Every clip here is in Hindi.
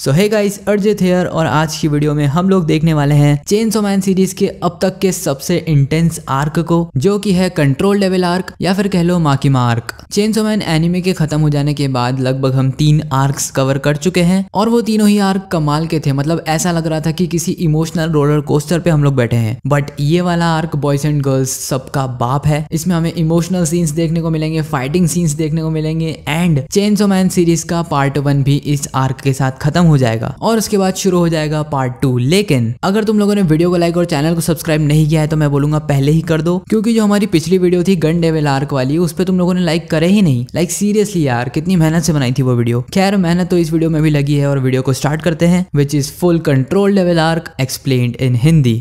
सो है गाइस अर्जित हेयर और आज की वीडियो में हम लोग देखने वाले हैं चेन्स मैन सीरीज के अब तक के सबसे इंटेंस आर्क को जो कि है कंट्रोल लेवल आर्क या फिर कह लो Makima arc Chainsaw Man anime के खत्म हो जाने के बाद लगभग हम तीन आर्क्स कवर कर चुके हैं और वो तीनों ही आर्क कमाल के थे मतलब ऐसा लग रहा था कि किसी इमोशनल रोलर कोस्टर पे हम लोग बैठे हैं बट ये वाला आर्क बॉयज एंड गर्ल्स सबका बाप है इसमें हमें इमोशनल सीन्स देखने को मिलेंगे फाइटिंग सीन्स देखने को मिलेंगे एंड चेन्स मैन सीरीज का पार्ट वन भी इस आर्क के साथ खत्म खत्म हो जाएगा और उसके बाद शुरू हो जाएगा पार्ट टू लेकिन अगर तुम लोगों ने वीडियो को लाइक और चैनल को सब्सक्राइब नहीं किया है तो मैं बोलूंगा पहले ही कर दो क्योंकि जो हमारी पिछली वीडियो थी गन डेविल आर्क वाली उस पर तुम लोगों ने लाइक करे ही नहीं लाइक सीरियसली यार कितनी मेहनत से बनाई थी वो वीडियो खैर मेहनत तो इस वीडियो में भी लगी है और वीडियो को स्टार्ट करते हैं which is full control level arc explain in Hindi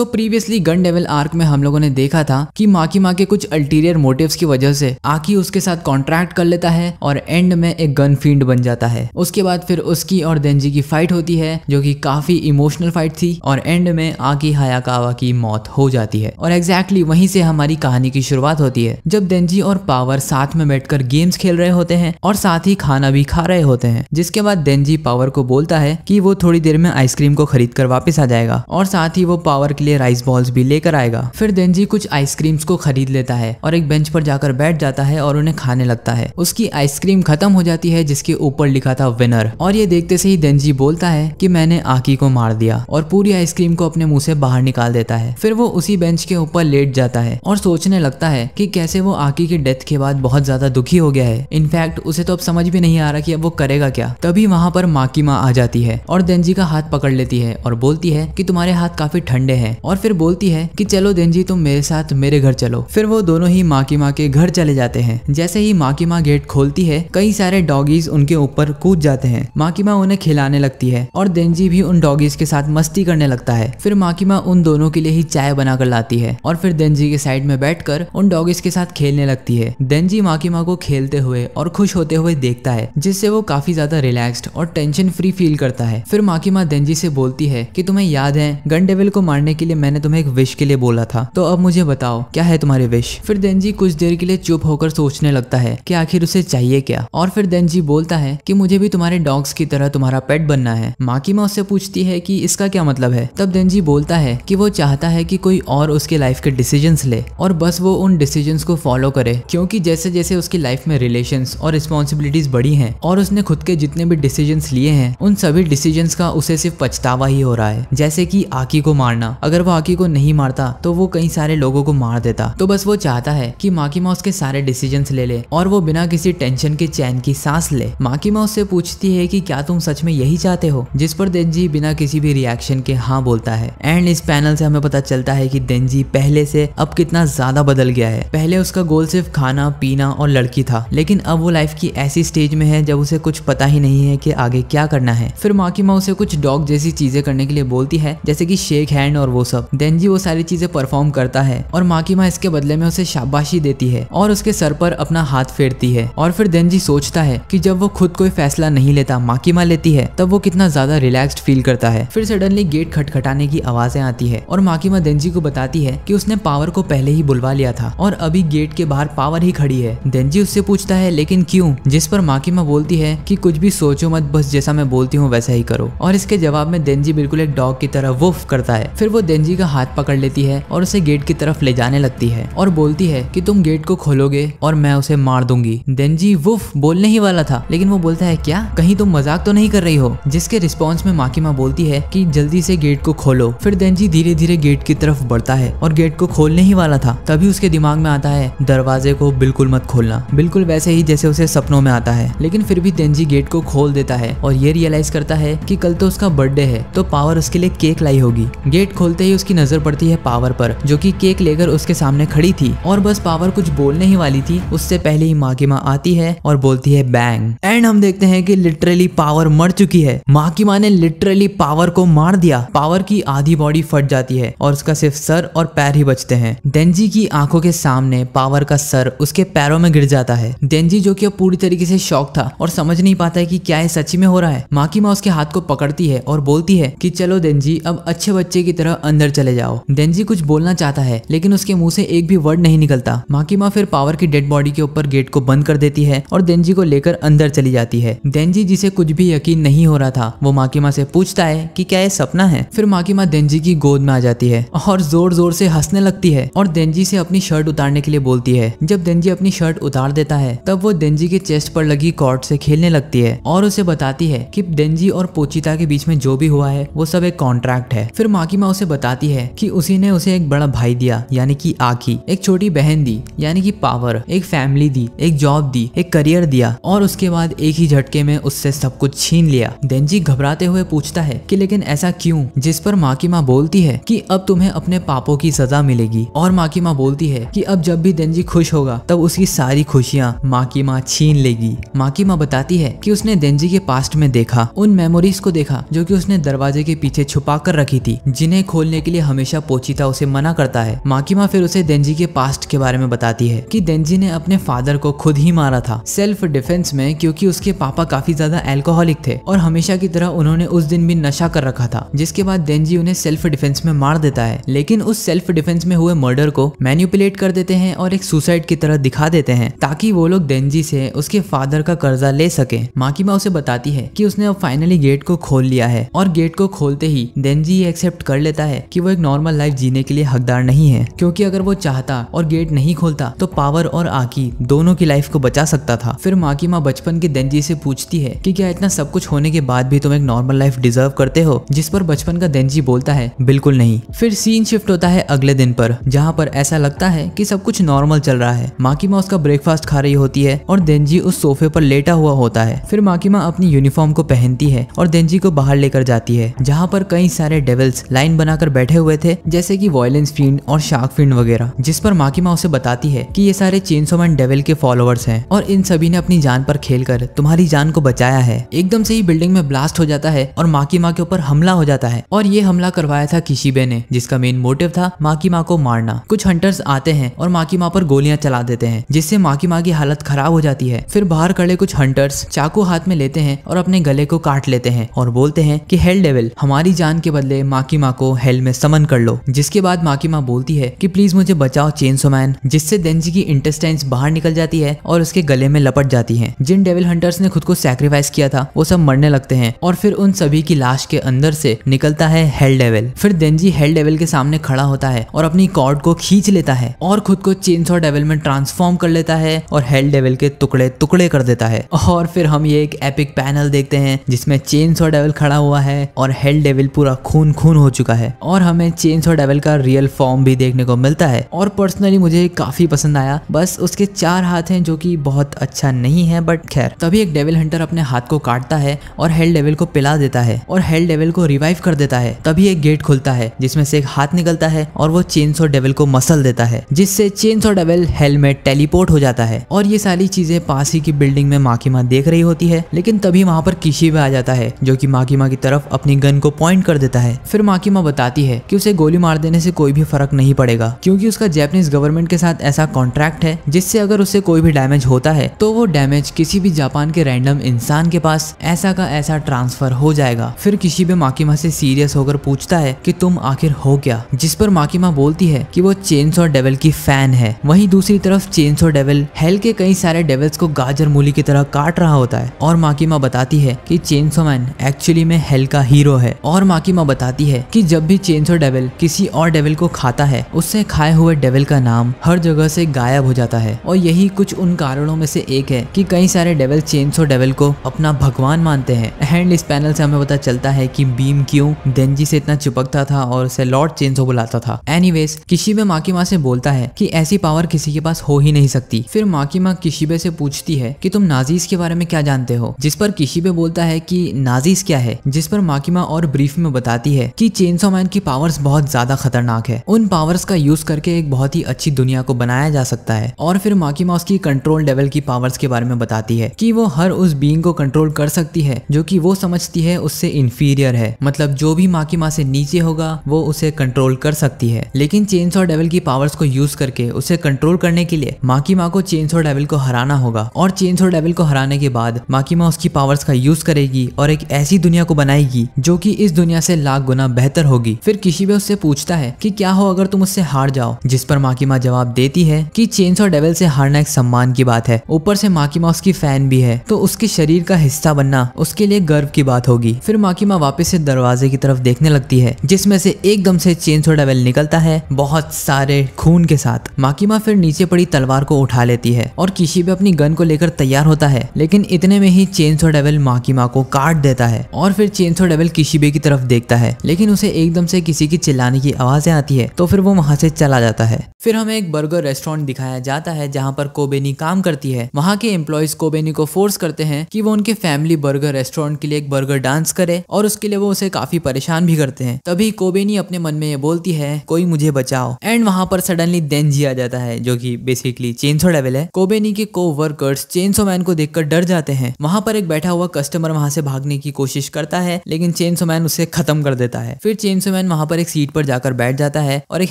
so previously gun devil arc में हम लोगों ने देखा था कि माकी माँ के कुछ अल्टीरियर मोटिव की वजह से आकी उसके साथ कॉन्ट्रैक्ट कर लेता है और एंड में एक गन फील्ड बन जाता है उसके बाद फिर उसकी और देनजी की फाइट होती है जो की काफी इमोशनल फाइट थी और एंड में आकी हयाकावा की मौत हो जाती है और एग्जैक्टली वहीं से हमारी कहानी की शुरुआत होती है जब देनजी और पावर साथ में बैठकर गेम्स खेल रहे होते हैं और साथ ही खाना भी खा रहे होते हैं जिसके बाद देनजी पावर को बोलता है कि वो थोड़ी देर में आइसक्रीम को खरीद कर वापस आ जाएगा और साथ ही वो पावर के लिए लिए राइस बॉल्स भी लेकर आएगा फिर देनजी कुछ आइसक्रीम्स को खरीद लेता है और एक बेंच पर जाकर बैठ जाता है और उन्हें खाने लगता है उसकी आइसक्रीम खत्म हो जाती है जिसके ऊपर लिखा था विनर और ये देखते से ही देनजी बोलता है की मैंने आकी को मार दिया और पूरी आइसक्रीम को अपने मुंह से बाहर निकाल देता है फिर वो उसी बेंच के ऊपर लेट जाता है और सोचने लगता है की कैसे वो आकी की डेथ के बाद बहुत ज्यादा दुखी हो गया है इनफैक्ट उसे तो अब समझ भी नहीं आ रहा की अब वो करेगा क्या तभी वहाँ पर माकी माँ आ जाती है और देनजी का हाथ पकड़ लेती है और बोलती है कि तुम्हारे हाथ काफी ठंडे हैं और फिर बोलती है कि चलो देनजी तुम मेरे साथ मेरे घर चलो फिर वो दोनों ही माँ की माँ के घर चले जाते हैं जैसे ही माँ की माँ गेट खोलती है कई सारे डॉगीज उनके ऊपर कूद जाते हैं माँ की माँ उन्हें खिलाने लगती है और देनजी भी उन डॉगीज के साथ मस्ती करने लगता है फिर माँ की माँ उन दोनों के लिए ही चाय बनाकर लाती है और फिर देनजी के साइड में कर उन डॉगीज के साथ खेलने लगती है देनजी माकी माँ को खेलते हुए और खुश होते हुए देखता है जिससे वो काफी ज्यादा रिलैक्स्ड और टेंशन फ्री फील करता है फिर माँ की माँ देनजी से बोलती है की तुम्हें याद है गन डेविल को मारने के लिए लिए मैंने तुम्हें एक विश के लिए बोला था तो अब मुझे बताओ क्या है तुम्हारी विश फिर देनजी कुछ देर के लिए चुप होकर सोचने लगता है कि आखिर उसे चाहिए क्या और फिर देनजी बोलता है कि मुझे भी तुम्हारे डॉग्स की तरह तुम्हारा पेट बनना है माकिमा उससे पूछती है कि इसका क्या मतलब है तब देनजी बोलता है कि वो चाहता है कि कोई और उसके लाइफ के डिसीजन ले और बस वो उन डिसीजन को फॉलो करे क्योंकि जैसे जैसे उसकी लाइफ में रिलेशन और रिस्पॉन्सिबिलिटीज बढ़ी है और उसने खुद के जितने भी डिसीजन लिए हैं उन सभी डिसीजन का उसे सिर्फ पछतावा ही हो रहा है जैसे की आकी को मारना अगर अगर वो आकी को नहीं मारता तो वो कई सारे लोगों को मार देता तो बस वो चाहता है कि माकी माँ उसके सारे डिसीजन ले ले और वो बिना किसी टेंशन के चैन की सांस ले माकी माँ उससे पूछती है कि क्या तुम सच में यही चाहते हो जिस पर देनजी बिना किसी भी रिएक्शन के हाँ बोलता है एंड इस पैनल से हमें पता चलता है की देनजी पहले से अब कितना ज्यादा बदल गया है पहले उसका गोल सिर्फ खाना पीना और लड़की था लेकिन अब वो लाइफ की ऐसी स्टेज में है जब उसे कुछ पता ही नहीं है की आगे क्या करना है फिर माकी की माँ उसे कुछ डॉग जैसी चीजें करने के लिए बोलती है जैसे की शेक हैंड और वो वो सब देनजी वो सारी चीजें परफॉर्म करता है और माकिमा इसके बदले में उसे शाबाशी देती है और उसके सर पर अपना हाथ फेरती है और फिर देनजी सोचता है कि जब वो खुद कोई फैसला नहीं लेता माकिमा लेती है तब वो कितना ज्यादा रिलैक्स्ड फील करता है फिर सडनली गेट खटखटाने की आवाजें आती है और माकिमा देनजी को बताती है की उसने पावर को पहले ही बुलवा लिया था और अभी गेट के बाहर पावर ही खड़ी है देनजी उससे पूछता है लेकिन क्यूँ जिस पर माकिमा बोलती है की कुछ भी सोचो मत बस जैसा मैं बोलती हूँ वैसा ही करो और इसके जवाब में देनजी बिल्कुल एक डॉग की तरह वुफ करता है फिर वो देनजी का हाथ पकड़ लेती है और उसे गेट की तरफ ले जाने लगती है और बोलती है कि तुम गेट को खोलोगे और मैं उसे मार दूंगी देनजी वुफ बोलने ही वाला था लेकिन वो बोलता है क्या कहीं तुम मजाक तो नहीं कर रही हो जिसके रिस्पॉन्स में माकी माँ बोलती है की जल्दी से गेट को खोलो फिर देनजी धीरे धीरे गेट की तरफ बढ़ता है और गेट को खोलने ही वाला था तभी उसके दिमाग में आता है दरवाजे को बिल्कुल मत खोलना बिल्कुल वैसे ही जैसे उसे सपनों में आता है लेकिन फिर भी देनजी गेट को खोल देता है और ये रियलाइज करता है की कल तो उसका बर्थडे है तो पावर उसके लिए केक लाई होगी गेट खोलते खुलते ही उसकी नजर पड़ती है पावर पर जो कि केक लेकर उसके सामने खड़ी थी और बस पावर कुछ बोलने ही वाली थी उससे पहले ही माकिमा माँ आती है और बोलती है बैंग एंड हम देखते हैं कि लिटरली पावर मर चुकी है माँ ने लिटरली पावर को मार दिया पावर की आधी बॉडी फट जाती है और उसका सिर्फ सर और पैर ही बचते हैं डेंजी की आंखों के सामने पावर का सर उसके पैरों में गिर जाता है डेंजी जो की अब पूरी तरीके से शौक था और समझ नहीं पाता है की क्या सच में हो रहा है माकिमा उसके हाथ को पकड़ती है और बोलती है की चलो डेंजी अब अच्छे बच्चे की तरह अंदर चले जाओ डेंजी कुछ बोलना चाहता है लेकिन उसके मुंह से एक भी वर्ड नहीं निकलता माकिमा फिर पावर की डेड बॉडी के ऊपर गेट को बंद कर देती है और डेंजी को लेकर अंदर चली जाती है डेंजी जिसे कुछ भी यकीन नहीं हो रहा था वो माकिमा से पूछता है की क्या ये सपना है फिर माकिमा डेंजी की गोद में आ जाती है और जोर जोर से हंसने लगती है और डेंजी से अपनी शर्ट उतारने के लिए बोलती है जब डेंजी अपनी शर्ट उतार देता है तब वो डेंजी के चेस्ट पर लगी कॉर्ड से खेलने लगती है और उसे बताती है कि डेंजी और पोचिता के बीच में जो भी हुआ है वो सब एक कॉन्ट्रैक्ट है फिर माकिमा उसे बता बताती है कि उसी ने उसे एक बड़ा भाई दिया यानी कि आखी एक छोटी बहन दी यानी कि पावर एक फैमिली दी एक जॉब दी एक करियर दिया और उसके बाद एक ही झटके में उससे सब कुछ छीन लिया देनजी घबराते हुए पूछता है कि लेकिन ऐसा क्यों जिस पर माँ की माँ बोलती है कि अब तुम्हें अपने पापों की सजा मिलेगी और माँ की माँ बोलती है कि अब जब भी देनजी खुश होगा तब उसकी सारी खुशियाँ माँ की माँ छीन लेगी माँ की माँ बताती है कि उसने देनजी के पास्ट में देखा उन मेमोरीज को देखा जो कि उसने दरवाजे के पीछे छुपा कर रखी थी जिन्हें खोल खोलने के लिए हमेशा पोचिता उसे मना करता है माकिमा फिर उसे देंजी के पास्ट के बारे में बताती है कि देंजी ने अपने फादर को खुद ही मारा था सेल्फ डिफेंस में क्योंकि उसके पापा काफी ज्यादा एल्कोहलिक थे और हमेशा की तरह उन्होंने उस दिन भी नशा कर रखा था जिसके बाद देंजी उन्हें सेल्फ डिफेंस में मार देता है लेकिन उस सेल्फ डिफेंस में हुए मर्डर को मैन्युपुलेट कर देते हैं और एक सुसाइड की तरह दिखा देते हैं ताकि वो लोग देंजी से उसके फादर का कर्जा ले सके माकिमा उसे बताती है कि उसने अब फाइनली गेट को खोल लिया है और गेट को खोलते ही देंजी एक्सेप्ट कर लेता है है कि वो एक नॉर्मल लाइफ जीने के लिए हकदार नहीं है क्योंकि अगर वो चाहता और गेट नहीं खोलता तो पावर और आकी दोनों की लाइफ को बचा सकता था फिर माँ की माँ बचपन के देनजी से पूछती है कि क्या इतना सब कुछ होने के बाद भी तुम एक नॉर्मल लाइफ डिजर्व करते हो जिस पर बचपन का देनजी बोलता है बिल्कुल नहीं फिर सीन शिफ्ट होता है अगले दिन पर जहाँ पर ऐसा लगता है की सब कुछ नॉर्मल चल रहा है माँ की माँ उसका ब्रेकफास्ट खा रही होती है और देनजी उस सोफे पर लेटा हुआ होता है फिर माँ की माँ अपनी यूनिफॉर्म को पहनती है और देनजी को बाहर लेकर जाती है जहाँ पर कई सारे डेवल्स लाइन बनाकर अंदर बैठे हुए थे जैसे की वॉयलेंस फील्ड और शार्क फील्ड वगैरह जिस पर माकिमा उसे बताती है की ये सारे चेन्सो मैन डेविल के फॉलोअर्स है और इन सभी ने अपनी जान पर खेल कर तुम्हारी जान को बचाया है एकदम से ही बिल्डिंग में ब्लास्ट हो जाता है और माकिमा के ऊपर हमला हो जाता है और ये हमला करवाया था किशीबे ने जिसका मेन मोटिव था माकिमा को मारना कुछ हंटर्स आते हैं और माकिमा पर गोलियां चला देते हैं जिससे माकिमा की हालत खराब हो जाती है फिर बाहर खड़े कुछ हंटर्स चाकू हाथ में लेते हैं और अपने गले को काट लेते हैं और बोलते हैं कि हेल डेविल हमारी जान के बदले माकिमा को हेल जंगल में समन कर लो जिसके बाद माकी माँ बोलती है कि प्लीज मुझे बचाओ चेन मैन जिससे डेंजी की इंटेस्टाइंस बाहर निकल जाती है और उसके गले में लपट जाती है जिन डेविल हंटर्स ने खुद को सेक्रीफाइस किया था वो सब मरने लगते हैं और फिर उन सभी की लाश के अंदर से निकलता है हेल डेविल फिर देनजी हेल डेविल के सामने खड़ा होता है और अपनी कॉर्ड को खींच लेता है और खुद को चेन्सो डेविल में ट्रांसफॉर्म कर लेता है और हेल डेविल के टुकड़े टुकड़े कर देता है और फिर हम ये एक एपिक पैनल देखते हैं जिसमें चेन्सो डेविल खड़ा हुआ है और हेल डेविल पूरा खून खून हो चुका है और हमें चेन्स और डेवल का रियल फॉर्म भी देखने को मिलता है और पर्सनली मुझे काफी पसंद आया बस उसके चार हाथ हैं जो कि बहुत अच्छा नहीं है बट खैर तभी एक डेविल हंटर अपने हाथ को काटता है और हेल डेविल को पिला देता है और हेल डेविल को रिवाइव कर देता है तभी एक गेट खुलता है जिसमें से एक हाथ निकलता है और वो चेन और डेविल को मसल देता है जिससे चेन और डेविल हेल में टेलीपोर्ट हो जाता है और ये सारी चीजें पास ही की बिल्डिंग में माकिमा देख रही होती है लेकिन तभी वहां पर किशी भी आ जाता है जो की माकिमा की तरफ अपनी गन को पॉइंट कर देता है फिर माकिमा बता बताती है कि उसे गोली मार देने से कोई भी फर्क नहीं पड़ेगा क्योंकि उसका जैपनीज गवर्नमेंट के साथ ऐसा कॉन्ट्रैक्ट है जिससे अगर उसे कोई भी डैमेज होता है तो वो डैमेज किसी भी जापान के रैंडम इंसान के पास ऐसा का ऐसा ट्रांसफर हो जाएगा फिर किसी भी माकिमा से सीरियस होकर पूछता है की तुम आखिर हो क्या जिस पर माकिमा बोलती है की वो चेन्स और डेवल की फैन है वही दूसरी तरफ चेन्स और डेवल हेल के कई सारे डेवल्स को गाजर मूली की तरह काट रहा होता है और माकिमा बताती है की चेन्सो मैन एक्चुअली में हेल का हीरो है और माकिमा बताती है कि जब भी चेंसो डेविल किसी और डेविल को खाता है उससे खाए हुए डेविल का नाम हर जगह से गायब हो जाता है और यही कुछ उन कारणों में से एक है कि कई सारे डेविल चेंसो डेविल को अपना भगवान मानते हैं एंड इस पैनल से हमें पता चलता है कि बीम क्यों देनजी से इतना चिपकता था और उसे लॉर्ड चेंसो बुलाता था एनी वेज किशिबे माकिमा से बोलता है की ऐसी पावर किसी के पास हो ही नहीं सकती फिर माकिमा किशिबे से पूछती है की तुम नाजीज के बारे में क्या जानते हो जिस पर किशिबे बोलता है की नाजीज क्या है जिस पर माकिमा और ब्रीफ में बताती है की चेंसो मैन उनकी पावर्स बहुत ज्यादा खतरनाक है उन पावर्स का यूज करके एक बहुत ही अच्छी दुनिया को बनाया जा सकता है और फिर माकी माउस की कंट्रोल लेवल की पावर्स के बारे में बताती है कि वो हर उस बींग को कंट्रोल कर सकती है जो कि वो समझती है उससे इन्फीरियर है मतलब जो भी माकी माँ से नीचे होगा वो उसे कंट्रोल कर सकती है लेकिन चेन्स और डेवल की पावर्स को यूज करके उसे कंट्रोल करने के लिए माकी माँ को चेन्स और डेवल को हराना होगा और चेन्स और डेवल को हराने के बाद माकी माँ उसकी पावर्स का यूज करेगी और एक ऐसी दुनिया को बनाएगी जो की इस दुनिया से लाख गुना बेहतर होगी फिर किशिबे उससे पूछता है कि क्या हो अगर तुम उससे हार जाओ जिस पर माकिमा जवाब देती है कि चेन्स और डेवल से हारना एक सम्मान की बात है ऊपर से माकिमा उसकी फैन भी है तो उसके शरीर का हिस्सा बनना उसके लिए गर्व की बात होगी फिर माकिमा वापस से दरवाजे की तरफ देखने लगती है जिसमे से एकदम से चेन्स और डेवल निकलता है बहुत सारे खून के साथ माकिमा फिर नीचे पड़ी तलवार को उठा लेती है और किशिबे अपनी गन को लेकर तैयार होता है लेकिन इतने में ही चेन्स और डेवल माकिमा को काट देता है और फिर चेन्स और डेवल किशिबे की तरफ देखता है लेकिन उसे एकदम से किसी की चिल्लाने की आवाज़ें आती है तो फिर वो वहाँ से चला जाता है फिर हमें एक बर्गर रेस्टोरेंट दिखाया जाता है जहाँ पर कोबेनी काम करती है वहाँ के एम्प्लॉयज कोबेनी को फोर्स करते हैं कि वो उनके फैमिली बर्गर रेस्टोरेंट के लिए एक बर्गर डांस करे और उसके लिए वो उसे काफी परेशान भी करते हैं तभी कोबेनी अपने मन में ये बोलती है कोई मुझे बचाओ एंड वहाँ पर सडनली देंजी आ जाता है जो की बेसिकली चेंसो डेवल है कोबेनी के को वर्कर्स चेंसो मैन को देखकर डर जाते हैं वहाँ पर एक बैठा हुआ कस्टमर वहाँ से भागने की कोशिश करता है लेकिन चेंसो मैन उसे खत्म कर देता है फिर चेंसो मैन स्नोमैन वहां पर एक सीट पर जाकर बैठ जाता है और एक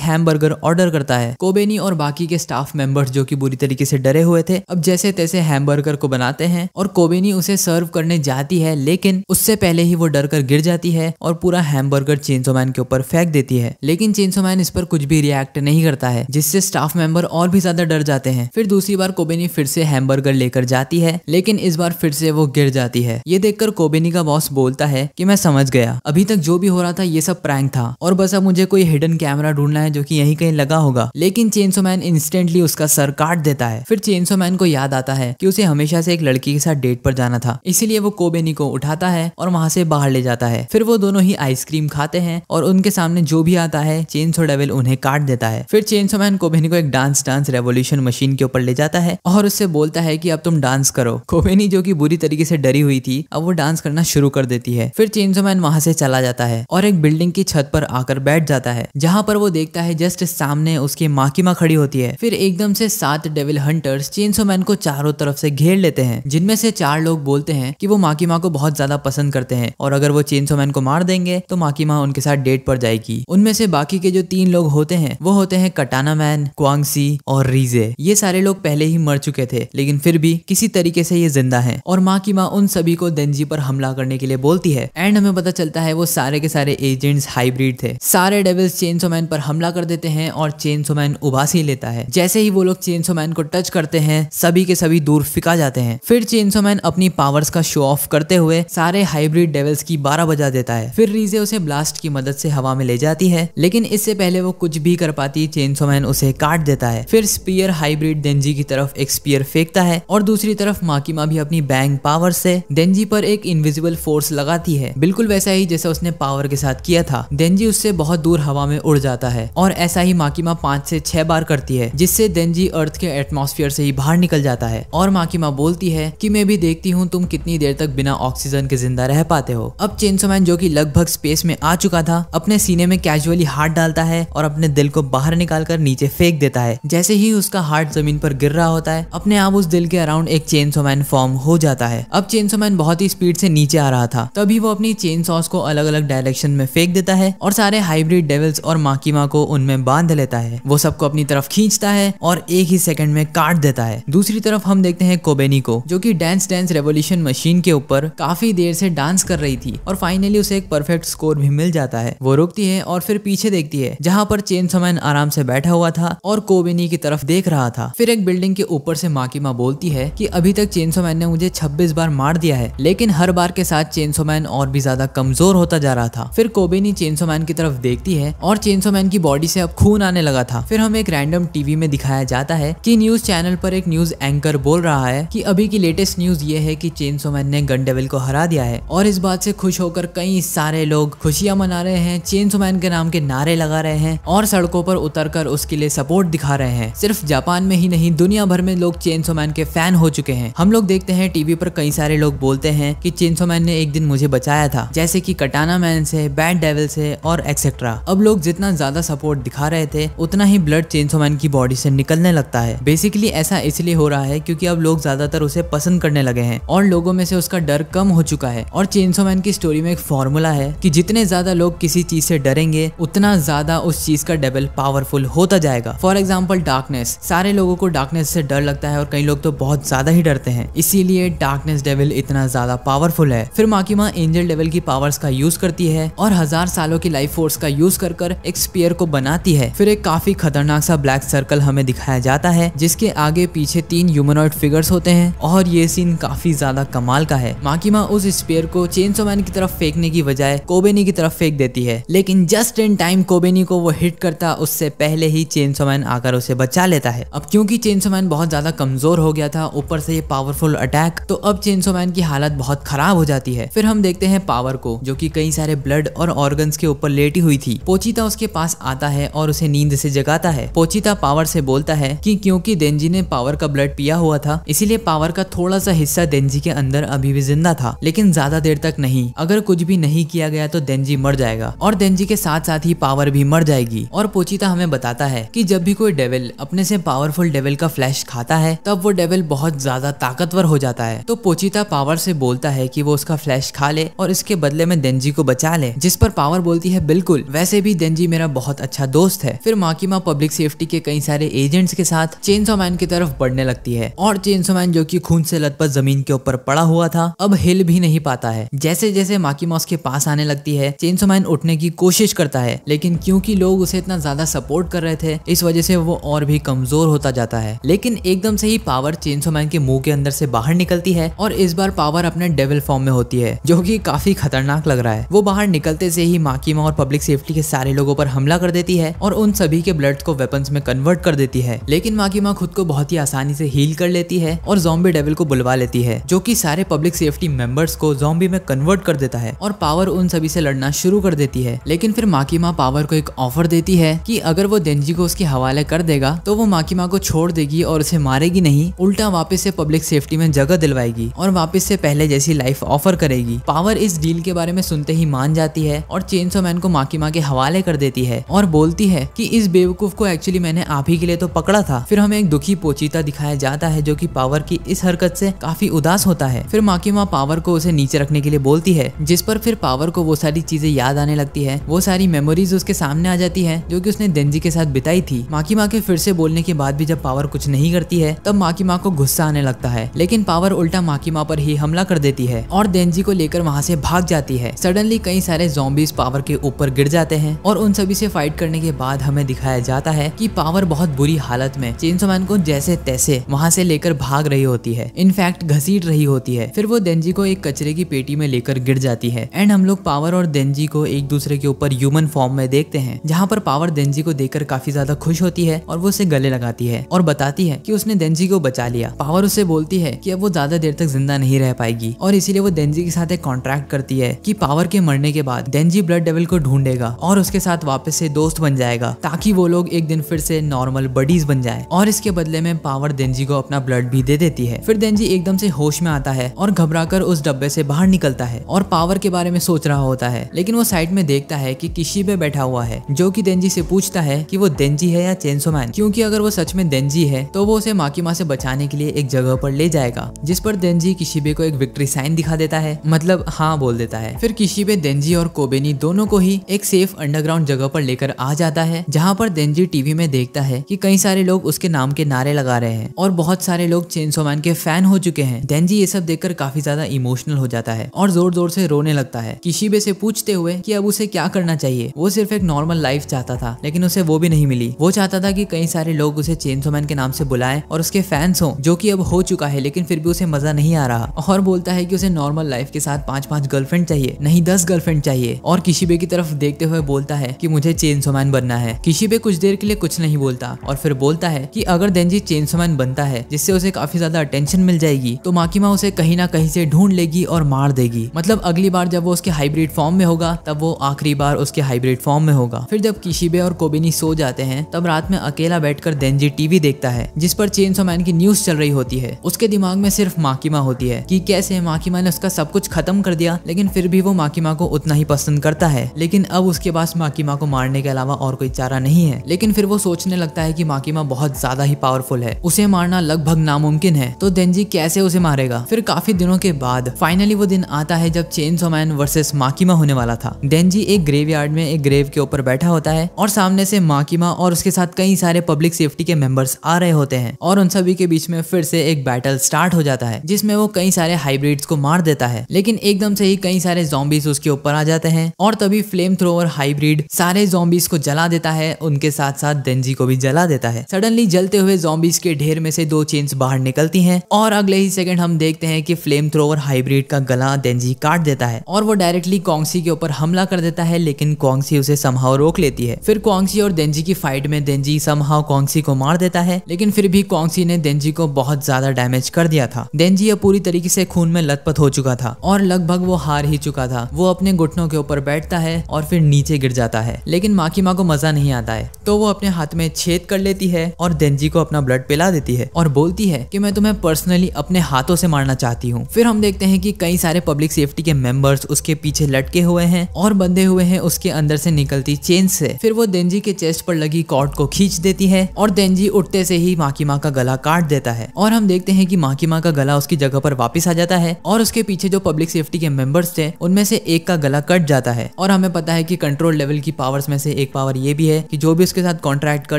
हैमबर्गर ऑर्डर करता है कोबेनी और बाकी के स्टाफ मेंबर्स जो कि बुरी तरीके से डरे हुए थे अब जैसे तैसे हैमबर्गर को बनाते हैं और कोबेनी उसे सर्व करने जाती है लेकिन उससे पहले ही वो डर कर गिर जाती है और पूरा हैमबर्गर चेंसोमैन के ऊपर फेंक देती है लेकिन चेंसोमैन इस पर कुछ भी रिएक्ट नहीं करता है जिससे स्टाफ मेंबर और भी ज्यादा डर जाते हैं फिर दूसरी बार कोबेनी फिर से हैमबर्गर लेकर जाती है लेकिन इस बार फिर से वो गिर जाती है ये देखकर कोबेनी का बॉस बोलता है कि मैं समझ गया अभी तक जो भी हो रहा था ये सब प्रैंक था था और बस अब मुझे कोई हिडन कैमरा ढूंढना है जो कि यहीं कहीं लगा होगा लेकिन चेनसो मैन इंस्टेंटली उसका सर काट देता है फिर चेनसो मैन को याद आता है कि उसे हमेशा से एक लड़की के साथ डेट पर जाना था इसीलिए वो कोबेनी को उठाता है और वहां से बाहर ले जाता है फिर वो दोनों ही आइसक्रीम खाते हैं और उनके सामने जो भी आता है चेनसो डेविल उन्हें काट देता है फिर चेनसो मैन कोबेनी को एक डांस डांस रेवोल्यूशन मशीन के ऊपर ले जाता है और उससे बोलता है कि अब तुम डांस करो कोबेनी जो कि बुरी तरीके से डरी हुई थी अब वो डांस करना शुरू कर देती है फिर चेनसो मैन वहां से चला जाता है और एक बिल्डिंग की छत छत पर आकर बैठ जाता है जहाँ पर वो देखता है जस्ट सामने उसकी माकिमा खड़ी होती है फिर एकदम से सात डेविल हंटर्स चेन्सो मैन को चारों तरफ से घेर लेते हैं जिनमें से चार लोग बोलते हैं कि वो माकिमा को बहुत ज्यादा पसंद करते हैं और अगर वो चेन्सो मैन को मार देंगे तो माकिमा उनके साथ डेट पर जाएगी उनमें से बाकी के जो तीन लोग होते हैं वो होते हैं कटाना मैन क्वांगसी और रीजे ये सारे लोग पहले ही मर चुके थे लेकिन फिर भी किसी तरीके से ये जिंदा है और माँ की माँ उन सभी को देंजी पर हमला करने के लिए बोलती है एंड हमें पता चलता है वो सारे के सारे एजेंट्स हाई हाइब्रिड थे सारे डेविल्स चेन सोमैन पर हमला कर देते हैं और चेन उबास ही लेता है जैसे ही वो लोग चेन मैन को टच करते हैं सभी के सभी दूर फिका जाते हैं फिर चेन अपनी पावर्स का शो ऑफ करते हुए सारे हाइब्रिड डेविल्स की बारह बजा देता है फिर रीजे उसे ब्लास्ट की मदद से हवा में ले जाती है लेकिन इससे पहले वो कुछ भी कर पाती चेन मैन उसे काट देता है फिर स्पीयर हाइब्रिड डेंजी की तरफ एक स्पीयर फेंकता है और दूसरी तरफ माकिमा भी अपनी बैंग पावर से डेंजी पर एक इनविजिबल फोर्स लगाती है बिल्कुल वैसा ही जैसा उसने पावर के साथ किया था डेंजी उससे बहुत दूर हवा में उड़ जाता है और ऐसा ही माकिमा पांच से छह बार करती है जिससे डेंजी अर्थ के एटमोस्फियर से ही बाहर निकल जाता है और माकिमा बोलती है की मैं भी देखती हूँ तुम कितनी देर तक बिना ऑक्सीजन के जिंदा रह पाते हो अब चेन्सोमैन जो की लगभग स्पेस में आ चुका था अपने सीने में कैजुअली हाथ डालता है और अपने दिल को बाहर निकाल कर नीचे फेंक देता है जैसे ही उसका हार्ट जमीन पर गिर रहा होता है अपने आप उस दिल के अराउंड एक सोमैन फॉर्म हो जाता है अब चेन्सोमैन बहुत ही स्पीड से नीचे आ रहा था तभी वो अपनी चेन सॉस को अलग अलग डायरेक्शन में फेंक देता है है और सारे हाइब्रिड डेविल्स और माकिमा को उनमें बांध लेता है वो सबको अपनी तरफ खींचता है और एक ही सेकंड में काट देता है दूसरी तरफ हम देखते हैं कोबेनी को जो कि डांस डांस रेवोल्यूशन मशीन के ऊपर काफी देर से डांस कर रही थी और फाइनली उसे एक परफेक्ट स्कोर भी मिल जाता है वो रुकती है और फिर पीछे देखती है जहाँ पर चेन समैन आराम से बैठा हुआ था और कोबेनी की तरफ देख रहा था फिर एक बिल्डिंग के ऊपर से माकिमा बोलती है की अभी तक चेन सोमैन ने मुझे छब्बीस बार मार दिया है लेकिन हर बार के साथ चेन सोमैन और भी ज्यादा कमजोर होता जा रहा था फिर कोबेनी चेन चेंसो मैन की तरफ देखती है और चेंसो मैन की बॉडी से अब खून आने लगा था फिर हमें एक रैंडम टीवी में दिखाया जाता है कि न्यूज चैनल पर एक न्यूज एंकर बोल रहा है कि अभी की लेटेस्ट न्यूज ये है कि चेंसो मैन ने गन डेविल को हरा दिया है और इस बात से खुश होकर कई सारे लोग खुशियां मना रहे हैं चेंसो मैन के नाम के नारे लगा रहे हैं और सड़कों पर कर उसके लिए सपोर्ट दिखा रहे हैं सिर्फ जापान में ही नहीं दुनिया भर में लोग चेंसो मैन के फैन हो चुके हैं हम लोग देखते हैं टीवी पर कई सारे लोग बोलते हैं कि चेंसो मैन ने एक दिन मुझे बचाया था जैसे कि कटाना मैन से बैड डेविल से थे और एक्सेट्रा अब लोग जितना ज्यादा सपोर्ट दिखा रहे थे उतना ही ब्लड चेंसोमैन की बॉडी से निकलने लगता है बेसिकली ऐसा इसलिए हो रहा है क्योंकि अब लोग ज्यादातर उसे पसंद करने लगे हैं और लोगों में से उसका डर कम हो चुका है और चेंसोमैन की स्टोरी में एक फॉर्मूला है कि जितने ज्यादा लोग किसी चीज से डरेंगे उतना ज्यादा उस चीज का डेबल पावरफुल होता जाएगा फॉर एग्जाम्पल डार्कनेस सारे लोगों को डार्कनेस से डर लगता है और कई लोग तो बहुत ज्यादा ही डरते हैं इसीलिए डार्कनेस डेवल इतना ज्यादा पावरफुल है फिर माकिमा एंजल डेवल की पावर्स का यूज करती है और हजार सालों की लाइफ फोर्स का यूज कर कर एक स्पेयर को बनाती है फिर एक काफी खतरनाक सा ब्लैक सर्कल हमें दिखाया जाता है जिसके आगे पीछे तीन ह्यूमनॉइड फिगर्स होते हैं और ये सीन काफी ज्यादा कमाल का है माकिमा उस स्पेयर को चेन सोमैन की तरफ फेंकने की बजाय कोबेनी की तरफ फेंक देती है लेकिन जस्ट इन टाइम कोबेनी को वो हिट करता उससे पहले ही चेन सोमैन आकर उसे बचा लेता है अब क्योंकि चेन सोमैन बहुत ज्यादा कमजोर हो गया था ऊपर से ये पावरफुल अटैक तो अब चेन सोमैन की हालत बहुत खराब हो जाती है फिर हम देखते हैं पावर को जो की कई सारे ब्लड और ऑर्गन के ऊपर लेटी हुई थी पोचिता उसके पास आता है और उसे नींद से जगाता है पोचिता पावर से बोलता है कि क्योंकि देनजी ने पावर का ब्लड पिया हुआ था इसीलिए पावर का थोड़ा सा हिस्सा देनजी के अंदर अभी भी जिंदा था लेकिन ज्यादा देर तक नहीं अगर कुछ भी नहीं किया गया तो देनजी मर जाएगा और देनजी के साथ साथ ही पावर भी मर जाएगी और पोचिता हमें बताता है की जब भी कोई डेवल अपने से पावरफुल डेवल का फ्लैश खाता है तब वो डेवल बहुत ज्यादा ताकतवर हो जाता है तो पोचिता पावर से बोलता है की वो उसका फ्लैश खा ले और इसके बदले में देनजी को बचा ले जिस पर पावर बोलती है बिल्कुल वैसे भी देंजी मेरा बहुत अच्छा दोस्त है फिर माकिमा पब्लिक सेफ्टी के कई सारे एजेंट्स के साथ चेन्सो मैन की तरफ बढ़ने लगती है और चेन्सो मैन जो की खून से लतपत जमीन के ऊपर पड़ा हुआ था अब हिल भी नहीं पाता है जैसे जैसे माकिमा उसके पास आने लगती है चेन्सो मैन उठने की कोशिश करता है लेकिन क्योंकि लोग उसे इतना ज्यादा सपोर्ट कर रहे थे इस वजह से वो और भी कमजोर होता जाता है लेकिन एकदम से ही पावर चेन्सो मैन के मुंह के अंदर से बाहर निकलती है और इस बार पावर अपने डेविल फॉर्म में होती है जो कि काफी खतरनाक लग रहा है वो बाहर निकलते से ही माँ हाकिम और पब्लिक सेफ्टी के सारे लोगों पर हमला कर देती है और उन सभी के ब्लड को वेपन्स में कन्वर्ट कर देती है लेकिन माकिमा खुद को बहुत ही आसानी से हील कर लेती है और जोम्बी डेविल को बुलवा लेती है जो कि सारे पब्लिक सेफ्टी मेंबर्स को जोम्बी में कन्वर्ट कर देता है और पावर उन सभी से लड़ना शुरू कर देती है लेकिन फिर माकिमा पावर को एक ऑफर देती है की अगर वो देंजी को उसके हवाले कर देगा तो वो माकिमा को छोड़ देगी और उसे मारेगी नहीं उल्टा वापिस से पब्लिक सेफ्टी में जगह दिलवाएगी और वापिस से पहले जैसी लाइफ ऑफर करेगी पावर इस डील के बारे में सुनते ही मान जाती है और चेन चेंसो मैन को माकिमा के हवाले कर देती है और बोलती है कि इस बेवकूफ को एक्चुअली मैंने आप ही के लिए तो पकड़ा था फिर हमें एक दुखी पोचीता दिखाया जाता है जो की पावर की इस हरकत से काफी उदास होता है फिर माकिमा पावर को उसे नीचे रखने के लिए बोलती है जिस पर फिर पावर को वो सारी चीजें याद आने लगती है वो सारी मेमोरीज उसके सामने आ जाती है जो की उसने देनजी के साथ बिताई थी माकिमा के फिर से बोलने के बाद भी जब पावर कुछ नहीं करती है तब माकिमा को गुस्सा आने लगता है लेकिन पावर उल्टा माकिमा पर ही हमला कर देती है और देनजी को लेकर वहाँ से भाग जाती है सडनली कई सारे जोबीज पावर टावर के ऊपर गिर जाते हैं और उन सभी से फाइट करने के बाद हमें दिखाया जाता है कि पावर बहुत बुरी हालत में चेन्सो मैन को जैसे तैसे वहाँ से लेकर भाग रही होती है इनफैक्ट घसीट रही होती है फिर वो देनजी को एक कचरे की पेटी में लेकर गिर जाती है एंड हम लोग पावर और देनजी को एक दूसरे के ऊपर ह्यूमन फॉर्म में देखते हैं जहाँ पर पावर देनजी को देखकर काफी ज्यादा खुश होती है और वो उसे गले लगाती है और बताती है की उसने देनजी को बचा लिया पावर उसे बोलती है की अब वो ज्यादा देर तक जिंदा नहीं रह पाएगी और इसीलिए वो देनजी के साथ एक कॉन्ट्रैक्ट करती है की पावर के मरने के बाद देनजी ब्लड डेविल को ढूंढेगा और उसके साथ वापस से दोस्त बन जाएगा ताकि वो लोग एक दिन फिर से नॉर्मल बडीज बन जाए और इसके बदले में पावर देनजी को अपना ब्लड भी दे देती है फिर देनजी एकदम से होश में आता है और घबरा उस डब्बे से बाहर निकलता है और पावर के बारे में सोच रहा होता है लेकिन वो साइड में देखता है कि किसी पे बैठा हुआ है जो की देनजी से पूछता है की वो देनजी है या चेंसो मैन क्योंकि अगर वो सच में देनजी है तो वो उसे माकी माँ से बचाने के लिए एक जगह पर ले जाएगा जिस पर देनजी किशिबे को एक विक्ट्री साइन दिखा देता है मतलब हाँ बोल देता है फिर किशिबे देनजी और कोबेनी दोनों दोनों को ही एक सेफ अंडरग्राउंड जगह पर लेकर आ जाता है जहाँ पर देनजी टीवी में देखता है कि कई सारे लोग उसके नाम के नारे लगा रहे हैं और बहुत सारे लोग चेनसो मैन के फैन हो चुके हैं देनजी ये सब देखकर काफी ज्यादा इमोशनल हो जाता है और जोर जोर से रोने लगता है किसी से पूछते हुए कि अब उसे क्या करना चाहिए वो सिर्फ एक नॉर्मल लाइफ चाहता था लेकिन उसे वो भी नहीं मिली वो चाहता था की कई सारे लोग उसे चेनसो मैन के नाम से बुलाए और उसके फैंस हो जो की अब हो चुका है लेकिन फिर भी उसे मजा नहीं आ रहा और बोलता है कि उसे नॉर्मल लाइफ के साथ पांच पांच गर्लफ्रेंड चाहिए नहीं दस गर्लफ्रेंड चाहिए और किसी किशिबे की तरफ देखते हुए बोलता है कि मुझे चेन सोमैन बनना है किशिबे कुछ देर के लिए कुछ नहीं बोलता और फिर बोलता है कि अगर देंजी चेन सोमैन बनता है जिससे उसे काफी ज्यादा अटेंशन मिल जाएगी तो माकिमा उसे कहीं ना कहीं से ढूंढ लेगी और मार देगी मतलब अगली बार जब वो उसके हाइब्रिड फॉर्म में होगा तब वो आखिरी बार उसके हाइब्रिड फॉर्म में होगा फिर जब किशिबे और कोबिनी सो जाते हैं तब रात में अकेला बैठकर देंजी टीवी देखता है जिस पर चेन सोमैन की न्यूज चल रही होती है उसके दिमाग में सिर्फ माकिमा होती है की कैसे माकिमा ने उसका सब कुछ खत्म कर दिया लेकिन फिर भी वो माकिमा को उतना ही पसंद करता है है लेकिन अब उसके पास माकिमा को मारने के अलावा और कोई चारा नहीं है लेकिन फिर वो सोचने लगता है की माकिमा बहुत ज्यादा ही पावरफुल है उसे मारना लगभग नामुमकिन है तो देनजी कैसे उसे मारेगा फिर काफी दिनों के बाद फाइनली वो दिन आता है जब चेन सोमैन वर्सेस माकिमा होने वाला था देनजी एक ग्रेवयार्ड में एक ग्रेव के ऊपर बैठा होता है और सामने से माकिमा और उसके साथ कई सारे पब्लिक सेफ्टी के मेंबर्स आ रहे होते हैं और उन सभी के बीच में फिर से एक बैटल स्टार्ट हो जाता है जिसमें वो कई सारे हाइब्रिड्स को मार देता है लेकिन एकदम से ही कई सारे जॉम्बीज उसके ऊपर आ जाते हैं और तभी तभी फ्लेम थ्रोवर हाइब्रिड सारे जॉम्बीज को जला देता है उनके साथ साथ देंजी को भी जला देता है सडनली जलते हुए जॉम्बीज के ढेर में से दो चेन्स बाहर निकलती है और अगले ही सेकंड हम देखते हैं की फ्लेम थ्रोवर हाइब्रिड का गला देंजी काट देता है और वो डायरेक्टली कॉन्सी के ऊपर हमला कर देता है लेकिन कॉन्सी उसे समहाव रोक लेती है फिर कॉन्सी और देंजी की फाइट में देंजी समहाव कॉन्सी को मार देता है लेकिन फिर भी कॉन्सी ने देंजी को बहुत ज्यादा डैमेज कर दिया था देंजी अब पूरी तरीके से खून में लथपथ हो चुका था और लगभग वो हार ही चुका था वो अपने घुटनों के ऊपर बैठ बैठता है और फिर नीचे गिर जाता है लेकिन माकिमा को मजा नहीं आता है तो वो अपने हाथ में छेद कर लेती है और देनजी को अपना ब्लड पिला देती है और बोलती है कि मैं तुम्हें पर्सनली अपने हाथों से मारना चाहती हूँ फिर हम देखते हैं कि कई सारे पब्लिक सेफ्टी के मेंबर्स उसके पीछे लटके हुए हैं और बंधे हुए हैं उसके अंदर से निकलती चेन से फिर वो देनजी के चेस्ट पर लगी कॉर्ड को खींच देती है और देनजी उठते से ही माकिमा का गला काट देता है और हम देखते हैं कि माकिमा का गला उसकी जगह पर वापस आ जाता है और उसके पीछे जो पब्लिक सेफ्टी के मेंबर्स थे उनमें से एक का गला कट जाता है और हमें पता है कि कंट्रोल लेवल की पावर्स में से एक पावर ये भी है कि जो भी उसके साथ कॉन्ट्रैक्ट कर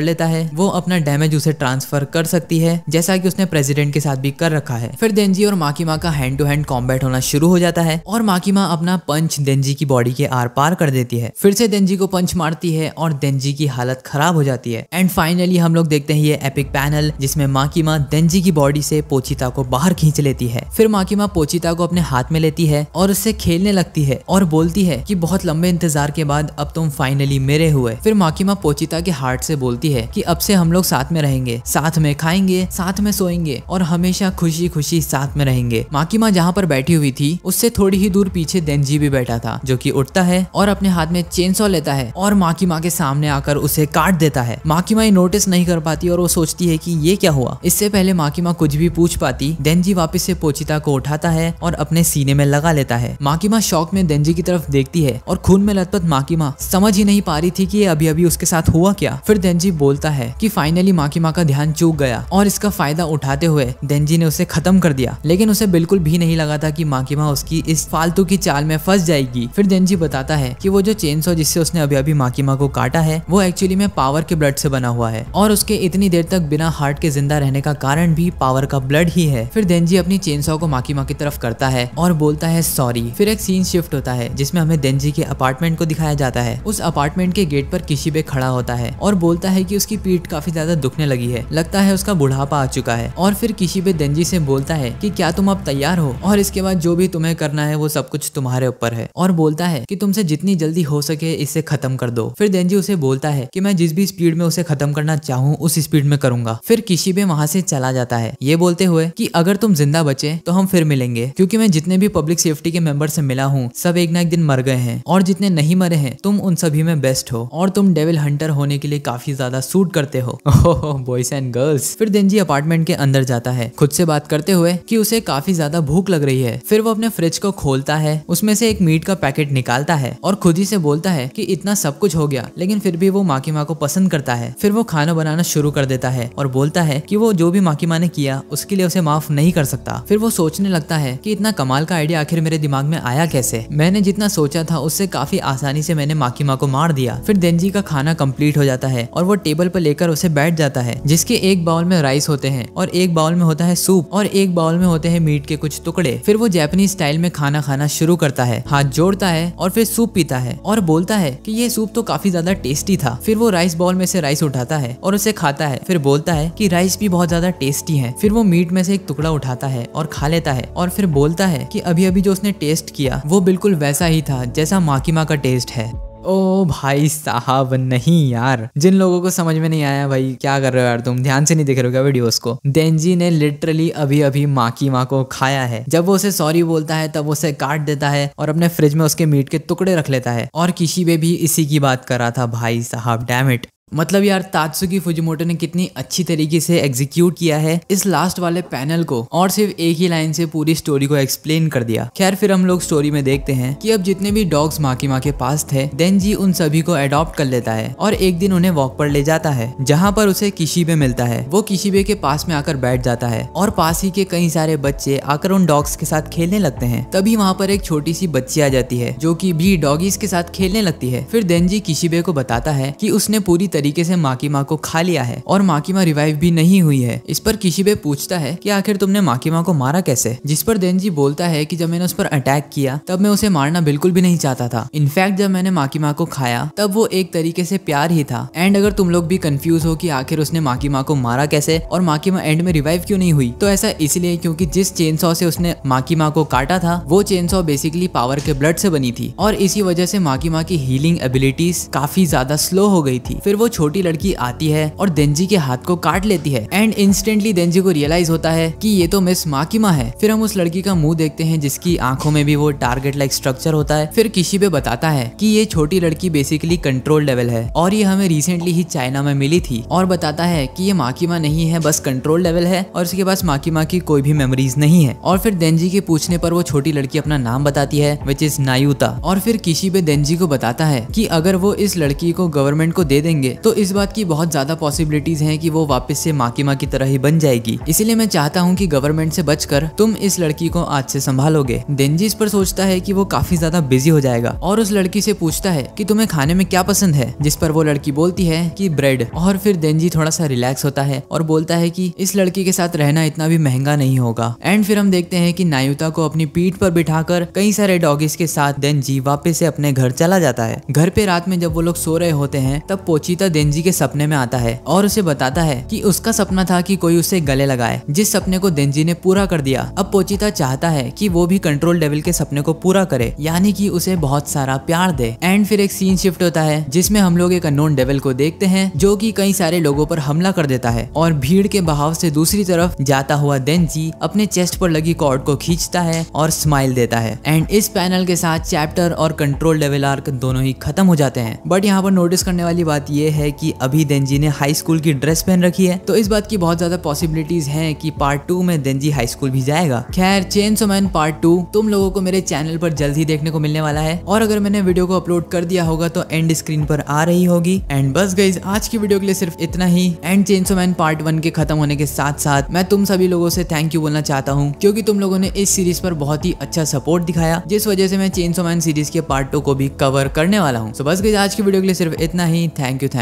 लेता है वो अपना डैमेज उसे ट्रांसफर कर सकती है जैसा कि उसने प्रेसिडेंट के साथ भी कर रखा है फिर देनजी और माकिमा का हैंड टू हैंड कॉम्बैट होना शुरू हो जाता है और माकिमा अपना पंच देनजी की बॉडी के आर पार कर देती है फिर से देनजी को पंच मारती है और देनजी की हालत खराब हो जाती है एंड फाइनली हम लोग देखते हैं ये एपिक पैनल जिसमें माकिमा देनजी की बॉडी से पोचिता को बाहर खींच लेती है फिर माकिमा पोचिता को अपने हाथ में लेती है और उससे खेलने लगती है और बोलती है की बहुत लंबे इंतजार के बाद अब तुम फाइनली मेरे हुए फिर माकिमा पोचिता के हार्ट से बोलती है कि अब से हम लोग साथ में रहेंगे साथ में खाएंगे साथ में सोएंगे और हमेशा खुशी खुशी साथ में रहेंगे माकिमा जहाँ पर बैठी हुई थी उससे थोड़ी ही दूर पीछे देनजी भी बैठा था जो की उठता है और अपने हाथ में चेन सौ लेता है और माकिमा के सामने आकर उसे काट देता है माकिमा ये नोटिस नहीं कर पाती और वो सोचती है की ये क्या हुआ इससे पहले माकिमा कुछ भी पूछ पाती देनजी वापिस से पोचिता को उठाता है और अपने सीने में लगा लेता है माकिमा शौक में देनजी की तरफ देखती है और खून में लतपत माकिमा समझ ही नहीं पा रही थी कि ये अभी अभी उसके साथ हुआ क्या फिर देनजी बोलता है कि फाइनली माकिमा का ध्यान चूक गया और इसका फायदा उठाते हुए देनजी ने उसे खत्म कर दिया लेकिन उसे बिल्कुल भी नहीं लगा था कि माँ की माँ उसकी इस फालतू की चाल में फंस जाएगी फिर देनजी बताता है कि वो जो चेन सो जिससे उसने अभी अभी माकिमा को काटा है वो एक्चुअली में पावर के ब्लड से बना हुआ है और उसके इतनी देर तक बिना हार्ट के जिंदा रहने का कारण भी पावर का ब्लड ही है फिर देनजी अपनी चेन सो को माकिमा की की तरफ करता है और बोलता है सॉरी फिर एक सीन शिफ्ट होता है जिसमें हमें देनजी के अपार्टमेंट को दिखाया जाता है उस अपार्टमेंट के गेट पर किसी बे खड़ा होता है और बोलता है की उसकी पीठ काफी ज्यादा दुखने लगी है लगता है उसका बुढ़ापा आ चुका है और फिर किसी बे दंजी से बोलता है की क्या तुम अब तैयार हो और इसके बाद जो भी तुम्हें करना है वो सब कुछ तुम्हारे ऊपर है और बोलता है की तुमसे जितनी जल्दी हो सके इसे खत्म कर दो फिर देनजी उसे बोलता है की मैं जिस भी स्पीड में उसे खत्म करना चाहूँ उस स्पीड में करूंगा फिर किसी किशीबे वहाँ से चला जाता है ये बोलते हुए कि अगर तुम जिंदा बचे तो हम फिर मिलेंगे क्योंकि मैं जितने भी पब्लिक सेफ्टी के मेंबर से मिला हूँ सब एक ना एक दिन मर गए हैं और और जितने नहीं मरे हैं तुम उन सभी में बेस्ट हो और तुम डेविल हंटर होने के लिए काफी ज्यादा सूट करते हो बॉयज एंड गर्ल्स फिर देनजी अपार्टमेंट के अंदर जाता है खुद से बात करते हुए कि उसे काफी ज्यादा भूख लग रही है फिर वो अपने फ्रिज को खोलता है उसमें से एक मीट का पैकेट निकालता है और खुद ही से बोलता है की इतना सब कुछ हो गया लेकिन फिर भी वो माकी माँ को पसंद करता है फिर वो खाना बनाना शुरू कर देता है और बोलता है कि वो जो भी माकी माँ ने किया उसके लिए उसे माफ नहीं कर सकता फिर वो सोचने लगता है कि इतना कमाल का आइडिया आखिर मेरे दिमाग में आया कैसे मैंने जितना सोचा था उससे काफी आसानी से मैंने माकीमा को मार दिया फिर देनजी का खाना कम्प्लीट हो जाता है और वो टेबल पर लेकर उसे बैठ जाता है जिसके एक बाउल में राइस होते हैं और एक बाउल में होता है सूप और एक बाउल में होते हैं मीट के कुछ टुकड़े फिर वो जैपनीज स्टाइल में खाना खाना शुरू करता है हाथ जोड़ता है और फिर सूप पीता है और बोलता है कि ये सूप तो काफी ज्यादा टेस्टी था फिर वो राइस बॉल में से राइस उठाता है और उसे खाता है फिर बोलता है कि राइस भी बहुत ज्यादा टेस्टी है फिर वो मीट में से एक टुकड़ा उठाता है और खा लेता है और फिर बोलता है कि अभी अभी जो उसने टेस्ट किया वो बिल्कुल वैसा ही था जैसा माँ काकीमा का टेस्ट है ओ भाई साहब नहीं यार जिन लोगों को समझ में नहीं आया भाई क्या कर रहे हो यार तुम ध्यान से नहीं देख रहे हो क्या वीडियोस को डेंजी ने लिटरली अभी अभी माँ की माँ को खाया है जब वो उसे सॉरी बोलता है तब उसे काट देता है और अपने फ्रिज में उसके मीट के टुकड़े रख लेता है और किसी पे भी इसी की बात कर रहा था भाई साहब डैमिट मतलब यार तात्सुकी फुजमोटो ने कितनी अच्छी तरीके से एग्जीक्यूट किया है इस लास्ट वाले पैनल को और सिर्फ एक ही लाइन से पूरी स्टोरी को एक्सप्लेन कर दिया खैर फिर हम लोग स्टोरी में देखते हैं कि अब जितने भी डॉग्स माकी माँ के पास थे डेनजी उन सभी को एडॉप्ट कर लेता है और एक दिन उन्हें वॉक पर ले जाता है जहाँ पर उसे किशीबे मिलता है वो किशीबे के पास में आकर बैठ जाता है और पास ही के कई सारे बच्चे आकर उन डॉग्स के साथ खेलने लगते हैं तभी वहाँ पर एक छोटी सी बच्ची आ जाती है जो की भी डॉगीज के साथ खेलने लगती है फिर डेनजी किशीबे को बताता है की उसने पूरी तरीके से माकिमा को खा लिया है और माकिमा रिवाइव भी नहीं हुई है इस पर किशिबे पूछता है कि आखिर तुमने माकिमा को मारा कैसे जिस पर देनजी बोलता है कि जब मैंने उस पर अटैक किया तब मैं उसे मारना बिल्कुल भी नहीं चाहता था इनफैक्ट जब मैंने माकिमा को खाया तब वो एक तरीके से प्यार ही था एंड अगर तुम लोग भी कंफ्यूज हो कि आखिर उसने माकिमा को मारा कैसे और माकिमा एंड में रिवाइव क्यों नहीं हुई तो ऐसा इसलिए क्योंकि जिस चेन सॉ से उसने माकिमा को काटा था वो चेन सॉ बेसिकली पावर के ब्लड से बनी थी और इसी वजह से माकिमा की हीलिंग एबिलिटीज काफी ज्यादा स्लो हो गई थी फिर वो छोटी लड़की आती है और देंजी के हाथ को काट लेती है एंड इंस्टेंटली देंजी को रियलाइज होता है कि ये तो मिस माकिमा है फिर हम उस लड़की का मुंह देखते हैं जिसकी आंखों में भी वो टारगेट लाइक स्ट्रक्चर होता है फिर किसी पे बताता है कि ये छोटी लड़की बेसिकली कंट्रोल लेवल है और ये हमें रिसेंटली ही चाइना में मिली थी और बताता है की ये माकिमा नहीं है बस कंट्रोल लेवल है और उसके पास माकिमा की कोई भी मेमोरीज नहीं है और फिर देंजी के पूछने पर वो छोटी लड़की अपना नाम बताती है विच इज नायुता और फिर किसी पे देंजी को बताता है कि अगर वो इस लड़की को गवर्नमेंट को दे देंगे तो इस बात की बहुत ज्यादा पॉसिबिलिटीज है की वो वापस से माकिमा की तरह ही बन जाएगी इसीलिए मैं चाहता हूँ की गवर्नमेंट से बचकर तुम इस लड़की को आज से संभालोगे देनजी इस पर सोचता है की वो काफी ज्यादा बिजी हो जाएगा और उस लड़की से पूछता है की तुम्हें खाने में क्या पसंद है जिस पर वो लड़की बोलती है की ब्रेड और फिर देनजी थोड़ा सा रिलैक्स होता है और बोलता है की इस लड़की के साथ रहना इतना भी महंगा नहीं होगा एंड फिर हम देखते हैं की नायुता को अपनी पीठ पर बिठाकर कई सारे डॉगिस के साथ देनजी वापस से अपने घर चला जाता है घर पे रात में जब वो लोग सो रहे होते हैं तब पोची पिता देनजी के सपने में आता है और उसे बताता है कि उसका सपना था कि कोई उसे गले लगाए जिस सपने को देनजी ने पूरा कर दिया अब पोचिता चाहता है कि वो भी कंट्रोल डेविल के सपने को पूरा करे यानी कि उसे बहुत सारा प्यार दे एंड फिर एक सीन शिफ्ट होता है जिसमे हम लोग एक अनोन डेविल को देखते हैं जो की कई सारे लोगों पर हमला कर देता है और भीड़ के बहाव से दूसरी तरफ जाता हुआ देनजी अपने चेस्ट पर लगी कॉर्ड को खींचता है और स्माइल देता है एंड इस पैनल के साथ चैप्टर और कंट्रोल डेविल आर्क दोनों ही खत्म हो जाते हैं बट यहाँ पर नोटिस करने वाली बात यह है कि अभी देंजी ने हाई स्कूल की ड्रेस पहन रखी है तो इस बात की बहुत ज्यादा पॉसिबिलिटीज हैं कि पार्ट टू में देंजी हाई स्कूल भी जाएगा खैर चेन सोमैन पार्ट टू तुम लोगों को मेरे चैनल पर जल्द ही देखने को मिलने वाला है और अगर मैंने वीडियो को अपलोड कर दिया होगा तो एंड स्क्रीन पर आ रही होगी एंड बस गई आज की वीडियो के लिए सिर्फ इतना ही and Chain Man part one के खत्म होने के साथ साथ मैं तुम सभी लोगों से थैंक यू बोलना चाहता हूँ क्योंकि तुम लोगों ने इस सीरीज पर बहुत ही अच्छा सपोर्ट दिखाया जिस वजह से मैं चेन मैन सीरीज के पार्ट टू को भी कवर करने वाला हूँ तो बस गई आज की वीडियो के लिए सिर्फ इतना ही थैंक यू थैंक